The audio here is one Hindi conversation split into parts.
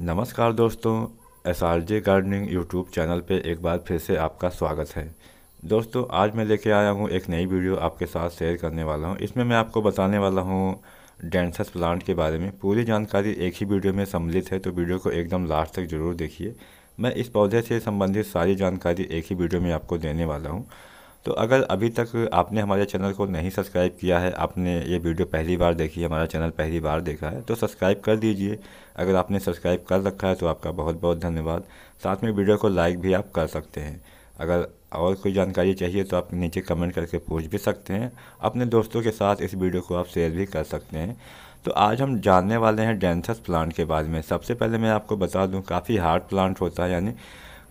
नमस्कार दोस्तों S R J gardening YouTube channel पे एक बार फिर से आपका स्वागत है दोस्तों आज मैं लेके आया हूँ एक नई वीडियो आपके साथ शेयर करने वाला हूँ इसमें मैं आपको बताने वाला हूँ डेंसस प्लांट के बारे में पूरी जानकारी एक ही वीडियो में सम्मिलित है तो वीडियो को एकदम लास्ट तक ज़रूर देखिए मैं इस पौधे से संबंधित सारी जानकारी एक ही वीडियो में आपको देने वाला हूँ तो अगर अभी तक आपने हमारे चैनल को नहीं सब्सक्राइब किया है आपने ये वीडियो पहली बार देखी है हमारा चैनल पहली बार देखा है तो सब्सक्राइब कर दीजिए अगर आपने सब्सक्राइब कर रखा है तो आपका बहुत बहुत धन्यवाद साथ में वीडियो को लाइक भी आप कर सकते हैं अगर और कोई जानकारी चाहिए तो आप नीचे कमेंट करके पूछ भी सकते हैं अपने दोस्तों के साथ इस वीडियो को आप शेयर भी कर सकते हैं तो आज हम जानने वाले हैं डेंथस प्लांट के बारे में सबसे पहले मैं आपको बता दूं काफ़ी हार्ड प्लांट होता है यानी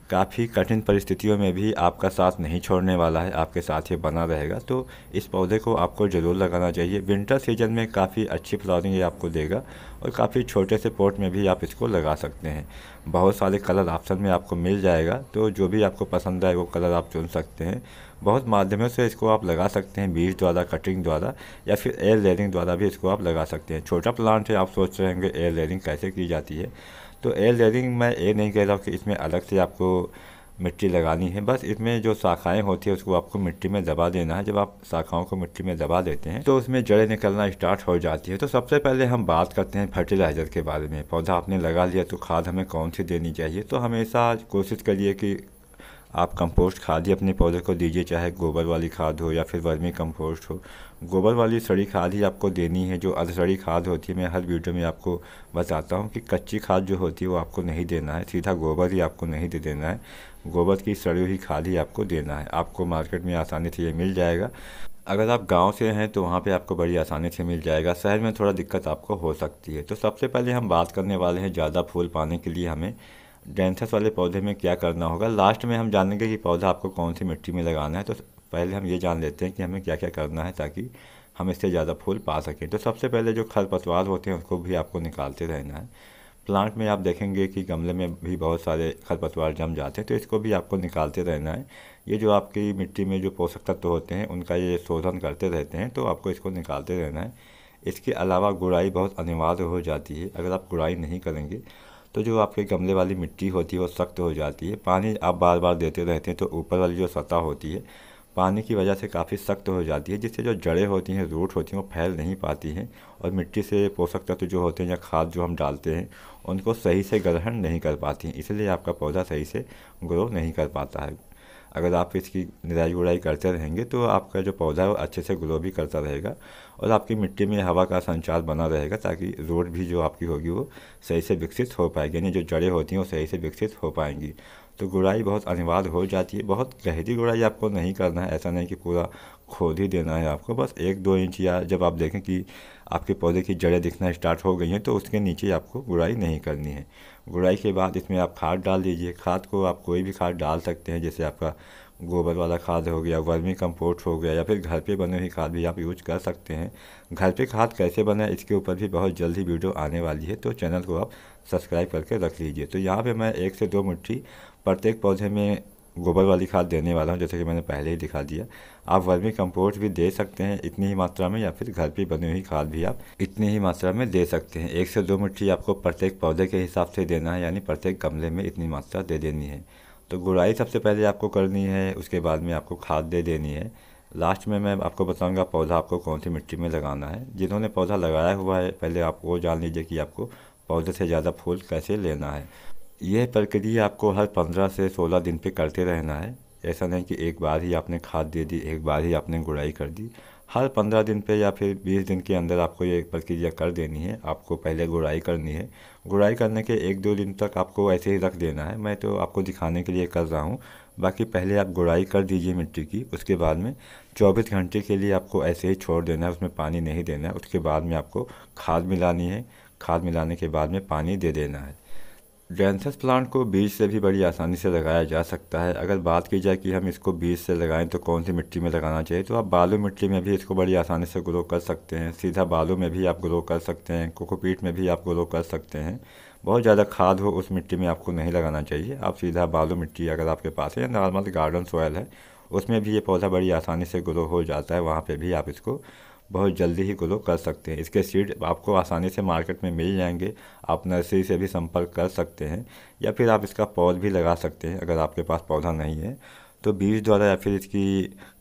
काफ़ी कठिन परिस्थितियों में भी आपका साथ नहीं छोड़ने वाला है आपके साथ ये बना रहेगा तो इस पौधे को आपको ज़रूर लगाना चाहिए विंटर सीजन में काफ़ी अच्छी फ्लावरिंग ये आपको देगा और काफ़ी छोटे से पोर्ट में भी आप इसको लगा सकते हैं बहुत सारे कलर ऑप्शन में आपको मिल जाएगा तो जो भी आपको पसंद आए वो कलर आप चुन सकते हैं बहुत माध्यमों से इसको आप लगा सकते हैं बीज द्वारा कटिंग द्वारा या फिर एयर लेयरिंग द्वारा भी इसको आप लगा सकते हैं छोटा प्लांट है आप सोच रहे होंगे एयर लेयरिंग कैसे की जाती है तो एयर लेयरिंग मैं ये नहीं कह रहा हूँ कि इसमें अलग से आपको मिट्टी लगानी है बस इसमें जो शाखाएं होती है उसको आपको मिट्टी में दबा देना है जब आप शाखाओं को मिट्टी में दबा देते हैं तो उसमें जड़ें निकलना स्टार्ट हो जाती है तो सबसे पहले हम बात करते हैं फर्टिलाइज़र के बारे में पौधा आपने लगा लिया तो खाद हमें कौन सी देनी चाहिए तो हमेशा कोशिश करिए कि आप कंपोस्ट खाद ही अपने पौधे को दीजिए चाहे गोबर वाली खाद हो या फिर वर्मी कंपोस्ट हो गोबर वाली सड़ी खाद ही आपको देनी है जो अधसड़ी खाद होती है मैं हर वीडियो में आपको बताता हूँ कि कच्ची खाद जो होती है वो आपको नहीं देना है सीधा गोबर ही आपको नहीं दे देना है गोबर की सड़ी हुई खाद ही आपको देना है आपको मार्केट में आसानी से ये मिल जाएगा अगर आप गांव से हैं तो वहाँ पे आपको बड़ी आसानी से मिल जाएगा शहर में थोड़ा दिक्कत आपको हो सकती है तो सबसे पहले हम बात करने वाले हैं ज़्यादा फूल पाने के लिए हमें डेंथस वाले पौधे में क्या करना होगा लास्ट में हम जानेंगे कि पौधा आपको कौन सी मिट्टी में लगाना है तो पहले हम ये जान लेते हैं कि हमें क्या क्या करना है ताकि हम इससे ज़्यादा फूल पा सकें तो सबसे पहले जो खरपतवार होते हैं उसको भी आपको निकालते रहना है प्लांट में आप देखेंगे कि गमले में भी बहुत सारे खरपतवार जम जाते हैं तो इसको भी आपको निकालते रहना है ये जो आपकी मिट्टी में जो पोषक तत्व होते हैं उनका ये शोधन करते रहते हैं तो आपको इसको निकालते रहना है इसके अलावा गुड़ाई बहुत अनिवार्य हो जाती है अगर आप गुड़ाई नहीं करेंगे तो जो आपके गमले वाली मिट्टी होती है वो सख्त हो जाती है पानी आप बार बार देते रहते हैं तो ऊपर वाली जो सतह होती है पानी की वजह से काफ़ी सख्त हो जाती है जिससे जो जड़ें होती हैं रूट होती हैं वो फैल नहीं पाती हैं और मिट्टी से पोषक तत्व जो होते हैं या खाद जो हम डालते हैं उनको सही से ग्रहण नहीं कर पाती हैं इसलिए आपका पौधा सही से ग्रो नहीं कर पाता है अगर आप इसकी निराई गुड़ाई करते रहेंगे तो आपका जो पौधा है वो अच्छे से ग्रो भी करता रहेगा और आपकी मिट्टी में हवा का संचार बना रहेगा ताकि रोड भी जो आपकी होगी वो सही से विकसित हो पाएगी यानी जो जड़ें होती हैं वो सही से विकसित हो पाएंगी तो गुड़ाई बहुत अनिवार्य हो जाती है बहुत गहरी गुड़ाई आपको नहीं करना है ऐसा नहीं कि पूरा खोद ही देना है आपको बस एक दो इंच या जब आप देखें कि आपके पौधे की जड़ें दिखना स्टार्ट हो गई हैं तो उसके नीचे आपको गुड़ाई नहीं करनी है गुड़ाई के बाद इसमें आप खाद डाल दीजिए खाद को आप कोई भी खाद डाल सकते हैं जैसे आपका गोबर वाला खाद हो गया वर्मी कंपोस्ट हो गया या फिर घर पे बनी हुई खाद भी आप यूज कर सकते हैं घर पे खाद कैसे बनाए इसके ऊपर भी बहुत जल्दी वीडियो आने वाली है तो चैनल को आप सब्सक्राइब करके रख लीजिए तो यहाँ पे मैं एक से दो मुट्ठी प्रत्येक पौधे में गोबर वाली खाद देने वाला हूँ जैसे कि मैंने पहले ही दिखा दिया आप वर्मी कंपोस्ट भी दे सकते हैं इतनी ही मात्रा में या फिर घर पर बनी हुई खाद भी आप इतनी ही मात्रा में दे सकते हैं एक से दो मिट्टी आपको प्रत्येक पौधे के हिसाब से देना है यानी प्रत्येक गमले में इतनी मात्रा दे देनी है तो गुड़ाई सबसे पहले आपको करनी है उसके बाद में आपको खाद दे देनी है लास्ट में मैं आपको बताऊंगा पौधा आपको कौन सी मिट्टी में लगाना है जिन्होंने पौधा लगाया हुआ है पहले आप वो जान लीजिए कि आपको पौधे से ज़्यादा फूल कैसे लेना है यह प्रक्रिया आपको हर पंद्रह से सोलह दिन पे करते रहना है ऐसा नहीं कि एक बार ही आपने खाद दे दी एक बार ही आपने गुड़ाई कर दी हर पंद्रह दिन पे या फिर बीस दिन के अंदर आपको ये प्रक्रिया कर देनी है आपको पहले गुड़ाई करनी है गुड़ाई करने के एक दो दिन तक आपको ऐसे ही रख देना है मैं तो आपको दिखाने के लिए कर रहा हूँ बाकी पहले आप गुड़ाई कर दीजिए मिट्टी की उसके बाद में चौबीस घंटे के लिए आपको ऐसे ही छोड़ देना है उसमें पानी नहीं देना है उसके बाद में आपको खाद मिलानी है खाद मिलाने के बाद में पानी दे देना है जेंसस प्लांट को बीज से भी बड़ी आसानी से लगाया जा सकता है अगर बात की जाए कि हम इसको बीज से लगाएं तो कौन सी मिट्टी में लगाना चाहिए तो आप बालू मिट्टी में भी इसको बड़ी आसानी से ग्रो कर सकते हैं सीधा बालू में भी आप ग्रो कर सकते हैं कोकोपीट में भी आप ग्रो कर सकते हैं बहुत ज़्यादा खाद हो उस मिट्टी में आपको नहीं लगाना चाहिए आप सीधा बालू मिट्टी अगर आपके पास है नॉर्मल गार्डन सॉयल है उसमें भी ये पौधा बड़ी आसानी से ग्रो हो जाता है वहाँ पर भी आप इसको बहुत जल्दी ही ग्रो कर सकते हैं इसके सीड आपको आसानी से मार्केट में मिल जाएंगे आप नर्सरी से भी संपर्क कर सकते हैं या फिर आप इसका पौध भी लगा सकते हैं अगर आपके पास पौधा नहीं है तो बीज द्वारा या फिर इसकी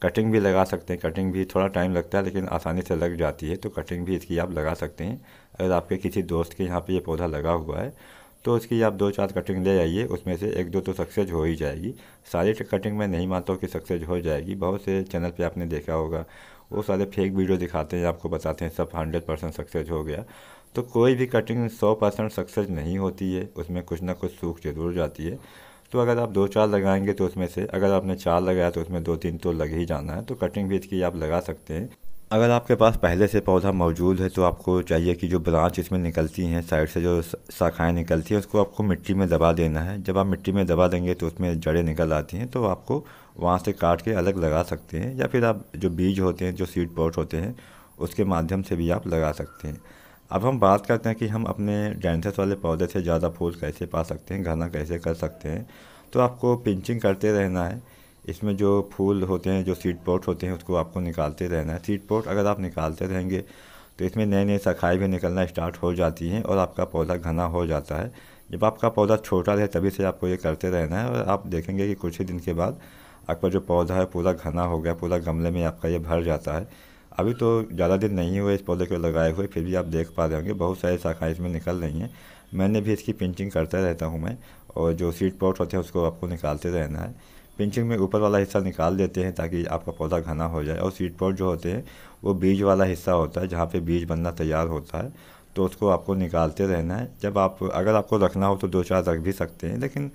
कटिंग भी लगा सकते हैं कटिंग भी थोड़ा टाइम लगता है लेकिन आसानी से लग जाती है तो कटिंग भी इसकी आप लगा सकते हैं अगर आपके किसी दोस्त के यहाँ पर ये पौधा लगा हुआ है तो इसकी आप दो चार कटिंग ले आइए उसमें से एक दो तो सक्सेस हो ही जाएगी सारी कटिंग मैं नहीं मानता हूँ कि सक्सेस हो जाएगी बहुत से चैनल पे आपने देखा होगा वो सारे फेक वीडियो दिखाते हैं आपको बताते हैं सब हंड्रेड परसेंट सक्सेस हो गया तो कोई भी कटिंग सौ परसेंट सक्सेस नहीं होती है उसमें कुछ ना कुछ सूख जरूर जाती है तो अगर आप दो चार लगाएंगे तो उसमें से अगर आपने चार लगाया तो उसमें दो तीन तो लग ही जाना है तो कटिंग भी इसकी आप लगा सकते हैं अगर आपके पास पहले से पौधा मौजूद है तो आपको चाहिए कि जो ब्रांच इसमें निकलती हैं साइड से जो शाखाएं निकलती हैं उसको आपको मिट्टी में दबा देना है जब आप मिट्टी में दबा देंगे तो उसमें जड़ें निकल आती हैं तो आपको वहाँ से काट के अलग लगा सकते हैं या फिर आप जो बीज होते हैं जो सीड पॉट होते हैं उसके माध्यम से भी आप लगा सकते हैं अब हम बात करते हैं कि हम अपने डेंथस वाले पौधे से ज़्यादा फूल कैसे पा सकते हैं घना कैसे कर सकते हैं तो आपको पिंचिंग करते रहना है इसमें जो फूल होते हैं जो सीड पोर्ट होते हैं उसको आपको निकालते रहना है सीड पोर्ट अगर आप निकालते रहेंगे तो इसमें नए नए सखाई भी निकलना स्टार्ट हो जाती हैं और आपका पौधा घना हो जाता है जब आपका पौधा छोटा रहे तभी से आपको ये करते रहना है और आप देखेंगे कि कुछ ही दिन के बाद आपका जो पौधा है पूरा घना हो गया पूरा गमले में आपका ये भर जाता है अभी तो ज़्यादा दिन नहीं हुए इस पौधे को लगाए हुए फिर भी आप देख पा रहे होंगे बहुत सारी शाखाएँ इसमें निकल रही हैं मैंने भी इसकी पिंचिंग करता रहता हूँ मैं और जो सीड पॉट होते हैं उसको आपको निकालते रहना है पिंचिंग में ऊपर वाला हिस्सा निकाल देते हैं ताकि आपका पौधा घना हो जाए और सीड पॉट जो होते हैं वो बीज वाला हिस्सा होता है जहाँ पे बीज बनना तैयार होता है तो उसको आपको निकालते रहना है जब आप अगर आपको रखना हो तो दो चार रख भी सकते हैं लेकिन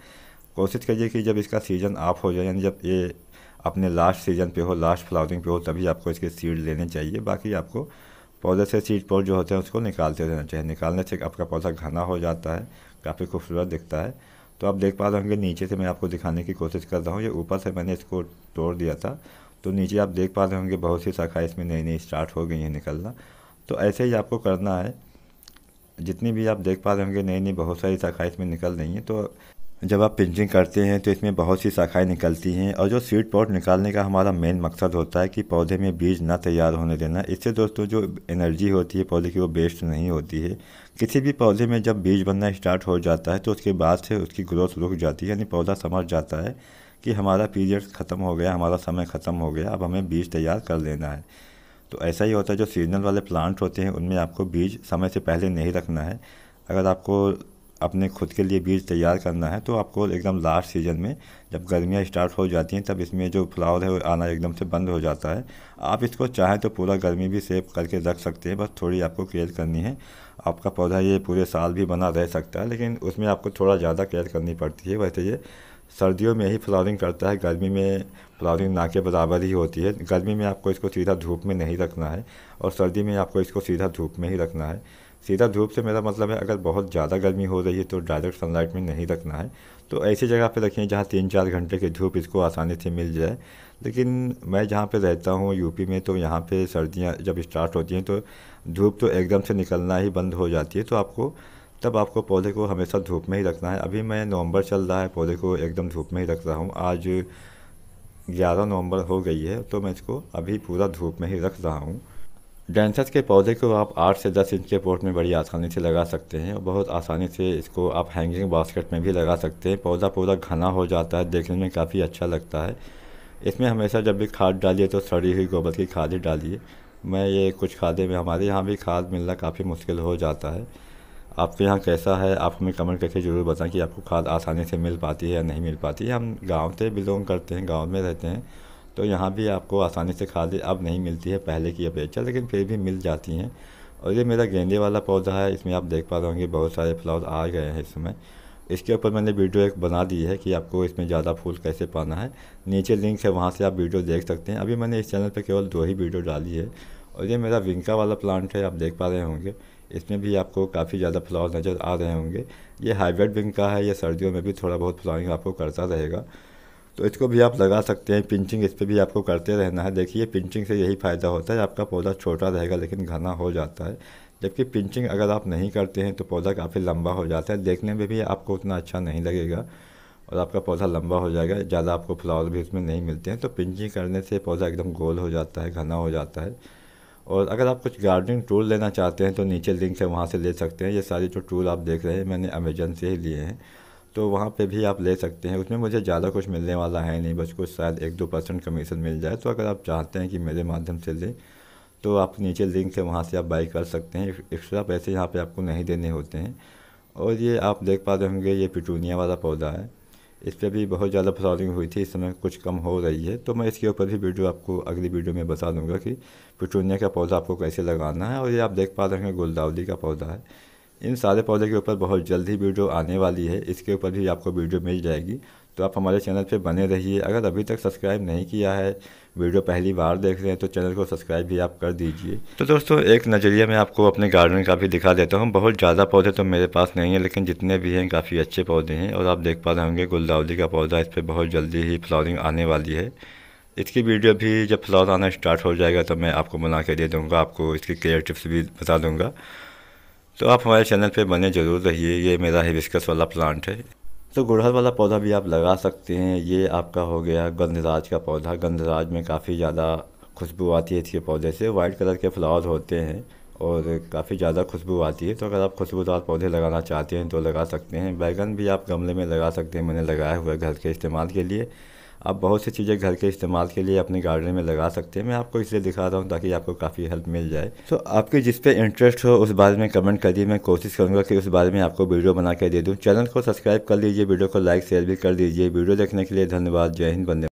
कोशिश करिए कि जब इसका सीज़न ऑफ हो जाए यानी जब ये अपने लास्ट सीज़न पे हो लास्ट फ्लावरिंग पे हो तभी आपको इसके सीड लेने चाहिए बाकी आपको पौधे से सीड पॉड जो होते हैं उसको निकालते रहना चाहिए निकालने से आपका पौधा घना हो जाता है काफ़ी खूबसूरत दिखता है तो आप देख पा रहे होंगे नीचे से मैं आपको दिखाने की कोशिश कर रहा हूँ ये ऊपर से मैंने इसको तोड़ दिया था तो नीचे आप देख पा रहे होंगे बहुत सी शाखाएँ इसमें नई नई स्टार्ट हो गई हैं निकलना तो ऐसे ही आपको करना है जितनी भी आप देख पा रहे होंगे नई नई बहुत सारी शाखाएँ इसमें निकल रही हैं तो जब आप पिंचिंग करते हैं तो इसमें बहुत सी शाखाएं निकलती हैं और जो सीड पॉट निकालने का हमारा मेन मकसद होता है कि पौधे में बीज ना तैयार होने देना इससे दोस्तों जो एनर्जी होती है पौधे की वो वेस्ट नहीं होती है किसी भी पौधे में जब बीज बनना स्टार्ट हो जाता है तो उसके बाद से उसकी ग्रोथ रुक जाती है यानी पौधा समझ जाता है कि हमारा पीरियड ख़त्म हो गया हमारा समय ख़त्म हो गया अब हमें बीज तैयार कर लेना है तो ऐसा ही होता है जो सीजनल वाले प्लांट होते हैं उनमें आपको बीज समय से पहले नहीं रखना है अगर आपको अपने खुद के लिए बीज तैयार करना है तो आपको एकदम लास्ट सीजन में जब गर्मियाँ स्टार्ट हो जाती हैं तब इसमें जो फ्लावर है वो आना एकदम से बंद हो जाता है आप इसको चाहें तो पूरा गर्मी भी सेव करके रख सकते हैं बस थोड़ी आपको केयर करनी है आपका पौधा ये पूरे साल भी बना रह सकता है लेकिन उसमें आपको थोड़ा ज़्यादा केयर करनी पड़ती है वैसे ये सर्दियों में ही फ्लावरिंग करता है गर्मी में फ्लावरिंग ना के बराबर ही होती है गर्मी में आपको इसको सीधा धूप में नहीं रखना है और सर्दी में आपको इसको सीधा धूप में ही रखना है सीधा धूप से मेरा मतलब है अगर बहुत ज़्यादा गर्मी हो रही है तो डायरेक्ट सनलाइट में नहीं रखना है तो ऐसी जगह पे रखें जहाँ तीन चार घंटे की धूप इसको आसानी से मिल जाए लेकिन मैं जहाँ पे रहता हूँ यूपी में तो यहाँ पे सर्दियाँ जब स्टार्ट होती हैं तो धूप तो एकदम से निकलना ही बंद हो जाती है तो आपको तब आपको पौधे को हमेशा धूप में ही रखना है अभी मैं नवंबर चल रहा है पौधे को एकदम धूप में ही रख रहा हूँ आज ग्यारह नवंबर हो गई है तो मैं इसको अभी पूरा धूप में ही रख रहा हूँ डेंसस के पौधे को आप आठ से दस इंच के पोर्ट में बड़ी आसानी से लगा सकते हैं और बहुत आसानी से इसको आप हैंगिंग बास्केट में भी लगा सकते हैं पौधा पूरा घना हो जाता है देखने में काफ़ी अच्छा लगता है इसमें हमेशा जब भी खाद डालिए तो सड़ी हुई गोबर की खाद ही डालिए मैं ये कुछ खादे में हमारे यहाँ भी खाद मिलना काफ़ी मुश्किल हो जाता है आपके यहाँ कैसा है आप हमें कमेंट करके ज़रूर बताएं कि आपको खाद आसानी से मिल पाती है या नहीं मिल पाती है हम गाँव से बिलोंग करते हैं गाँव में रहते हैं तो यहाँ भी आपको आसानी से खाद अब नहीं मिलती है पहले की अपेक्षा लेकिन फिर भी मिल जाती हैं और ये मेरा गेंदे वाला पौधा है इसमें आप देख पा रहे होंगे बहुत सारे फ्लावर आ गए हैं इस समय इसके ऊपर मैंने वीडियो एक बना दी है कि आपको इसमें ज़्यादा फूल कैसे पाना है नीचे लिंक है वहाँ से आप वीडियो देख सकते हैं अभी मैंने इस चैनल पर केवल दो ही वीडियो डाली है और ये मेरा विंका वाला प्लांट है आप देख पा रहे होंगे इसमें भी आपको काफ़ी ज़्यादा फ्लावर नज़र आ रहे होंगे ये हाइब्रिड विंका है ये सर्दियों में भी थोड़ा बहुत फ्लावरिंग आपको करता रहेगा तो इसको भी आप लगा सकते हैं पिंचिंग इस पर भी आपको करते रहना है देखिए पिंचिंग से यही फ़ायदा होता है आपका पौधा छोटा रहेगा लेकिन घना हो जाता है जबकि पिंचिंग अगर आप नहीं करते हैं तो पौधा काफ़ी लंबा हो जाता है देखने में भी आपको उतना अच्छा नहीं लगेगा और आपका पौधा लंबा हो जाएगा ज़्यादा आपको फ्लावर भी उसमें नहीं मिलते हैं तो पिंचिंग करने से पौधा एकदम गोल हो जाता है घना हो जाता है और अगर आप कुछ गार्डनिंग टूल लेना चाहते हैं तो नीचे लिंक है वहाँ से ले सकते हैं ये सारे जो टूल आप देख रहे हैं मैंने अमेजन से ही लिए हैं तो वहाँ पे भी आप ले सकते हैं उसमें मुझे ज़्यादा कुछ मिलने वाला है नहीं बस कुछ शायद एक दो परसेंट कमीशन मिल जाए तो अगर आप चाहते हैं कि मेरे माध्यम से लें तो आप नीचे लिंक से वहाँ से आप बाई कर सकते हैं एक्स्ट्रा पैसे यहाँ पर आपको नहीं देने होते हैं और ये आप देख पा रहे होंगे ये पिटूनिया वाला पौधा है इस पर भी बहुत ज़्यादा फ्लॉरिंग हुई थी इस समय कुछ कम हो रही है तो मैं इसके ऊपर भी वीडियो आपको अगली वीडियो में बता दूंगा कि पिटूनिया का पौधा आपको कैसे लगाना है और ये आप देख पा रहे होंगे गुलदावली का पौधा है इन सारे पौधे के ऊपर बहुत जल्द ही वीडियो आने वाली है इसके ऊपर भी आपको वीडियो मिल जाएगी तो आप हमारे चैनल पे बने रहिए अगर अभी तक सब्सक्राइब नहीं किया है वीडियो पहली बार देख रहे हैं तो चैनल को सब्सक्राइब भी आप कर दीजिए तो दोस्तों एक नज़रिया मैं आपको अपने गार्डन का भी दिखा देता हूँ बहुत ज़्यादा पौधे तो मेरे पास नहीं है लेकिन जितने भी हैं काफ़ी अच्छे पौधे हैं और आप देख पा रहे होंगे गुलदावली का पौधा इस पर बहुत जल्दी ही फ्लावरिंग आने वाली है इसकी वीडियो भी जब फ्लावर आना स्टार्ट हो जाएगा तो मैं आपको बना के दे दूँगा आपको इसकी क्लियर टिप्स भी बता दूँगा तो आप हमारे चैनल पे बने ज़रूर रहिए ये मेरा हिबिस्कस वाला प्लांट है तो गुड़हल वाला पौधा भी आप लगा सकते हैं ये आपका हो गया गंधराज का पौधा गंधराज में काफ़ी ज़्यादा खुशबू आती है इसके पौधे से वाइट कलर के फ्लावर होते हैं और काफ़ी ज़्यादा खुशबू आती है तो अगर आप खुशबूदार पौधे लगाना चाहते हैं तो लगा सकते हैं बैगन भी आप गमले में लगा सकते हैं मैंने लगाया हुआ है घर के इस्तेमाल के लिए आप बहुत सी चीज़ें घर के इस्तेमाल के लिए अपने गार्डन में लगा सकते हैं मैं आपको इसलिए दिखा रहा हूँ ताकि आपको काफ़ी हेल्प मिल जाए तो आपके जिस पे इंटरेस्ट हो उस बारे में कमेंट करिए मैं कोशिश करूँगा कि उस बारे में आपको वीडियो बना के दे दूँ चैनल को सब्सक्राइब कर लीजिए वीडियो को लाइक शेयर भी कर दीजिए वीडियो देखने के लिए धन्यवाद जय हिंद बंदे